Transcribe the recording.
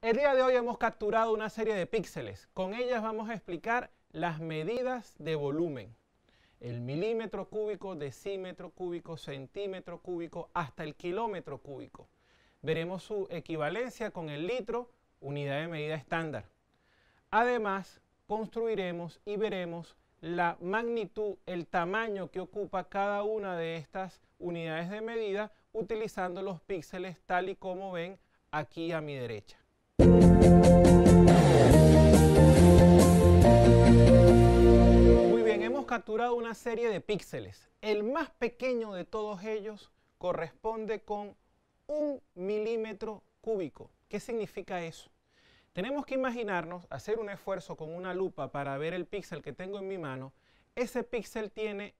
El día de hoy hemos capturado una serie de píxeles. Con ellas vamos a explicar las medidas de volumen. El milímetro cúbico, decímetro cúbico, centímetro cúbico, hasta el kilómetro cúbico. Veremos su equivalencia con el litro, unidad de medida estándar. Además, construiremos y veremos la magnitud, el tamaño que ocupa cada una de estas unidades de medida utilizando los píxeles tal y como ven aquí a mi derecha. Muy bien, hemos capturado una serie de píxeles. El más pequeño de todos ellos corresponde con un milímetro cúbico. ¿Qué significa eso? Tenemos que imaginarnos hacer un esfuerzo con una lupa para ver el píxel que tengo en mi mano. Ese píxel tiene